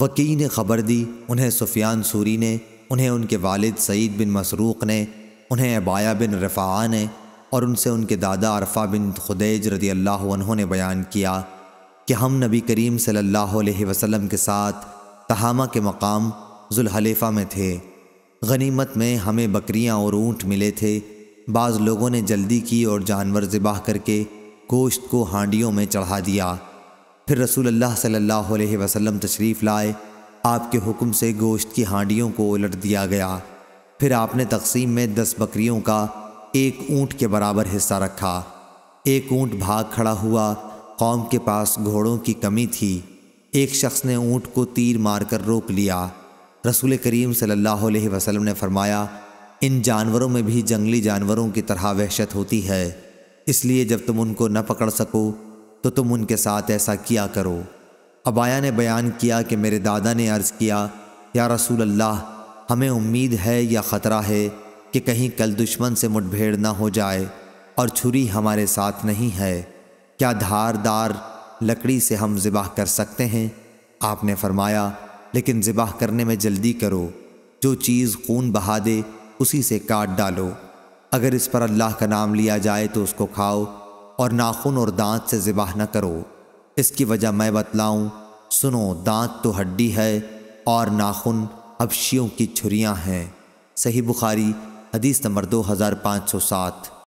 वकी ने खबर दी उन्हें सुफियान सूरी ने उन्हें उनके वालिद सईद बिन मसरूक़ ने उन्हें अबाया बिन रफ़ा ने और उनसे उनके दादा अरफ़ा बिन खुदेज रदी अल्लाह ने बयान किया कि हम नबी करीम सल्लल्लाहु अलैहि वसल्लम के साथ तहामा के मकाम जुलहलीफ़ा में थे गनीमत में हमें बकरियां और ऊँट मिले थे बाज़ लोगों ने जल्दी की और जानवर ज़िबाह करके गोश्त को हांडियों में चढ़ा दिया फिर रसूल अल्लाह सल्लल्लाहु अलैहि वसल्लम तशरीफ़ लाए आपके हुक्म से गोश्त की हांडियों को उलट दिया गया फिर आपने तकसीम में दस बकरियों का एक ऊँट के बराबर हिस्सा रखा एक ऊँट भाग खड़ा हुआ कौम के पास घोड़ों की कमी थी एक शख्स ने ऊँट को तीर मारकर रोक लिया रसूल करीम सल्लल्लाहु अलैहि वसल्लम ने फरमाया इन जानवरों में भी जंगली जानवरों की तरह वहशत होती है इसलिए जब तुम उनको न पकड़ सको तो तुम उनके साथ ऐसा किया करो अबाया ने बयान किया कि मेरे दादा ने अर्ज़ किया या रसूल अल्लाह हमें उम्मीद है या ख़तरा है कि कहीं कल दुश्मन से मुठभेड़ ना हो जाए और छुरी हमारे साथ नहीं है क्या धारदार लकड़ी से हम ज़िबाह कर सकते हैं आपने फरमाया लेकिन ज़िबाह करने में जल्दी करो जो चीज़ खून बहा दे उसी से काट डालो अगर इस पर अल्लाह का नाम लिया जाए तो उसको खाओ और नाखून और दांत से ज़िबाह न करो इसकी वजह मैं बतलाऊं सुनो दांत तो हड्डी है और नाखून अबशियों की छुरियां हैं सही बुखारी हदीस नंबर दो हज़ार पाँच सौ सात